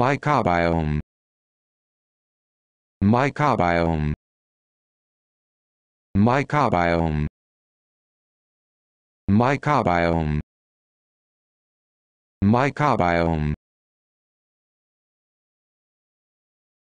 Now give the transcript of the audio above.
Mycobiome. Mycobiome. Mycobiome. Mycobiome. Mycobiome.